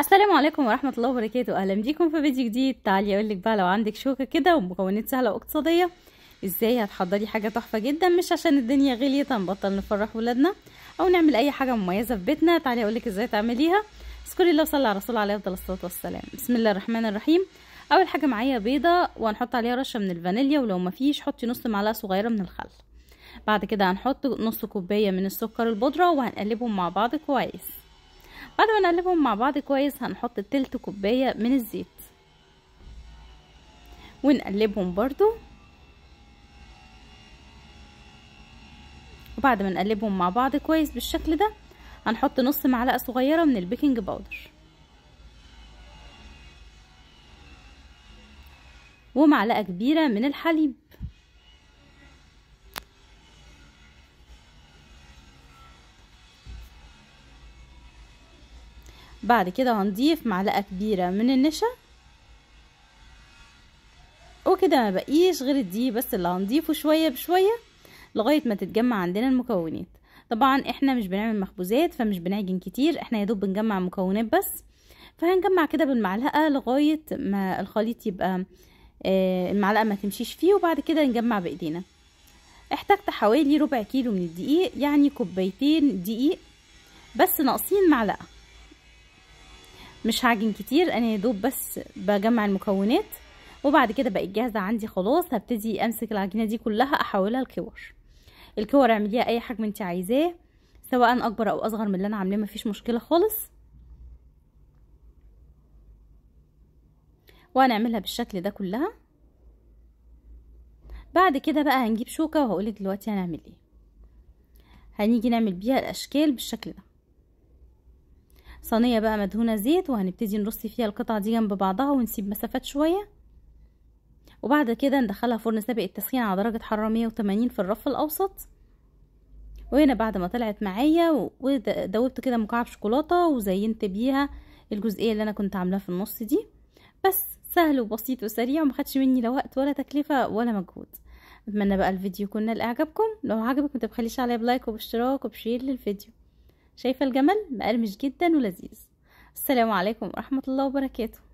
السلام عليكم ورحمه الله وبركاته اهلا بيكم في فيديو جديد تعالي اقول لك بقى لو عندك شوكه كده ومكونات سهله واقتصاديه ازاي هتحضري حاجه تحفه جدا مش عشان الدنيا غليت هنبطل نفرح ولادنا او نعمل اي حاجه مميزه في بيتنا تعالي اقول لك ازاي تعمليها اذكري الله وصلي على الله عليه افضل الصلاه والسلام بسم الله الرحمن الرحيم اول حاجه معايا بيضه وهنحط عليها رشه من الفانيليا ولو مفيش حطي نص معلقه صغيره من الخل بعد كده هنحط نص كوبايه من السكر البودره وهنقلبهم مع بعض كويس بعد ما نقلبهم مع بعض كويس هنحط تلت كوباية من الزيت ونقلبهم برضو وبعد ما نقلبهم مع بعض كويس بالشكل ده هنحط نص معلقة صغيرة من البيكنج باودر ومعلقة كبيرة من الحليب بعد كده هنضيف معلقة كبيرة من النشا وكده ما بقيش غير دي بس اللي هنضيفه شوية بشوية لغاية ما تتجمع عندنا المكونات طبعا احنا مش بنعمل مخبوزات فمش بنعجن كتير احنا يا دوب بنجمع مكونات بس فهنجمع كده بالمعلقة لغاية ما الخليط يبقى آه، المعلقة ما تمشيش فيه وبعد كده نجمع بايدينا احتجت حوالي ربع كيلو من الدقيق يعني كوبايتين دقيق بس ناقصين معلقة مش هعجن كتير انا يا دوب بس بجمع المكونات وبعد كده بقت جاهزه عندي خلاص هبتدي امسك العجينه دي كلها احولها لكور الكور اعمليها اي حجم انت عايزاه سواء اكبر او اصغر من اللي انا عاملاه مفيش مشكله خالص وهنعملها بالشكل ده كلها بعد كده بقى هنجيب شوكه وهقولك دلوقتي هنعمل ايه هنيجي نعمل بيها الاشكال بالشكل ده صينيه بقى مدهونه زيت وهنبتدي نرص فيها القطع دي جنب بعضها ونسيب مسافات شويه وبعد كده ندخلها فرن سابق التسخين على درجه حراره 180 في الرف الاوسط وهنا بعد ما طلعت معايا ودوبت كده مكعب شوكولاته وزينت بيها الجزئيه اللي انا كنت عاملاها في النص دي بس سهل وبسيط وسريع ومخدش مني لا وقت ولا تكلفه ولا مجهود اتمنى بقى الفيديو يكون نال اعجابكم لو عجبك ما تبخليش عليا بلايك وباشتراك وبشير للفيديو شايفة الجمل مقرمش جدا ولذيذ السلام عليكم ورحمة الله وبركاته